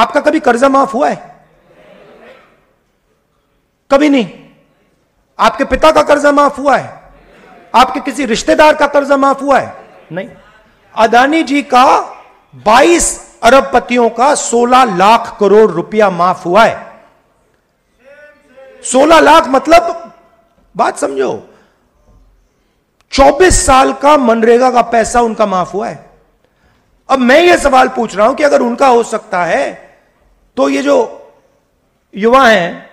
आपका कभी कर्जा माफ हुआ है कभी नहीं आपके पिता का कर्जा माफ हुआ है आपके किसी रिश्तेदार का कर्जा माफ हुआ है नहीं अदानी जी का 22 पतियों का 16 लाख करोड़ रुपया माफ हुआ है 16 लाख मतलब बात समझो 24 साल का मनरेगा का पैसा उनका माफ हुआ है अब मैं यह सवाल पूछ रहा हूं कि अगर उनका हो सकता है तो ये जो युवा हैं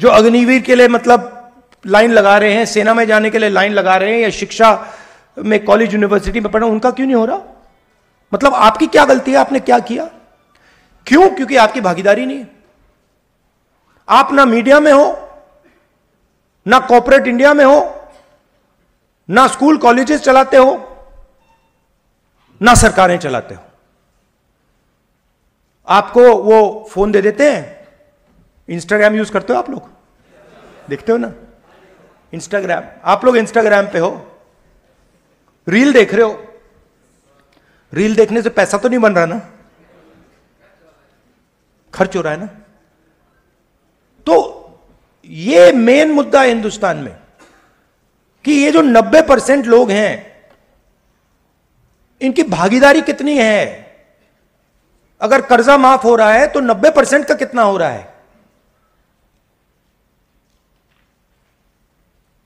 जो अग्निवीर के लिए मतलब लाइन लगा रहे हैं सेना में जाने के लिए लाइन लगा रहे हैं या शिक्षा में कॉलेज यूनिवर्सिटी में पढ़ा उनका क्यों नहीं हो रहा मतलब आपकी क्या गलती है आपने क्या किया क्यों क्योंकि आपकी भागीदारी नहीं आप ना मीडिया में हो ना कॉपोरेट इंडिया में हो ना स्कूल कॉलेजेस चलाते हो ना सरकारें चलाते हो आपको वो फोन दे देते हैं इंस्टाग्राम यूज करते हो आप लोग देखते हो ना इंस्टाग्राम आप लोग इंस्टाग्राम पे हो रील देख रहे हो रील देखने से पैसा तो नहीं बन रहा ना खर्च हो रहा है ना तो ये मेन मुद्दा है हिंदुस्तान में कि ये जो 90 परसेंट लोग हैं इनकी भागीदारी कितनी है अगर कर्जा माफ हो रहा है तो 90 परसेंट का कितना हो रहा है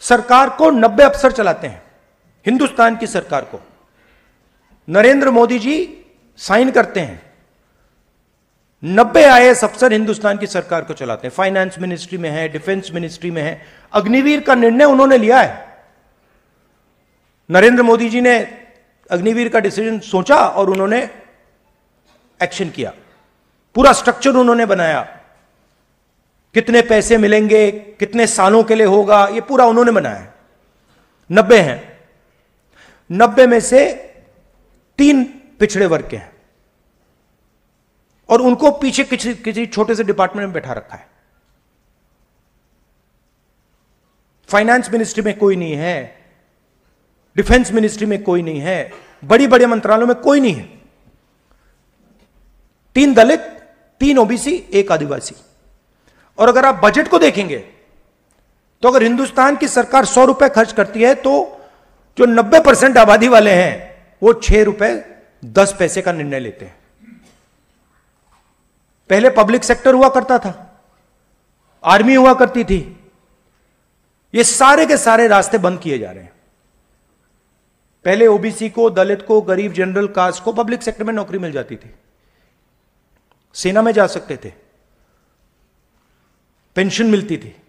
सरकार को 90 अफसर चलाते हैं हिंदुस्तान की सरकार को नरेंद्र मोदी जी साइन करते हैं 90 आई अफसर हिंदुस्तान की सरकार को चलाते हैं फाइनेंस मिनिस्ट्री में है डिफेंस मिनिस्ट्री में है अग्निवीर का निर्णय उन्होंने लिया है नरेंद्र मोदी जी ने अग्निवीर का डिसीजन सोचा और उन्होंने एक्शन किया पूरा स्ट्रक्चर उन्होंने बनाया कितने पैसे मिलेंगे कितने सालों के लिए होगा ये पूरा उन्होंने बनाया नब्बे हैं नब्बे में से तीन पिछड़े वर्ग के हैं और उनको पीछे किसी किसी छोटे से डिपार्टमेंट में बैठा रखा है फाइनेंस मिनिस्ट्री में कोई नहीं है डिफेंस मिनिस्ट्री में कोई नहीं है बड़ी बड़े मंत्रालयों में कोई नहीं है तीन दलित तीन ओबीसी एक आदिवासी और अगर आप बजट को देखेंगे तो अगर हिंदुस्तान की सरकार सौ रुपए खर्च करती है तो जो नब्बे परसेंट आबादी वाले हैं वो छह रुपए दस पैसे का निर्णय लेते हैं पहले पब्लिक सेक्टर हुआ करता था आर्मी हुआ करती थी ये सारे के सारे रास्ते बंद किए जा रहे हैं पहले ओबीसी को दलित को गरीब जनरल कास्ट को पब्लिक सेक्टर में नौकरी मिल जाती थी सेना में जा सकते थे पेंशन मिलती थी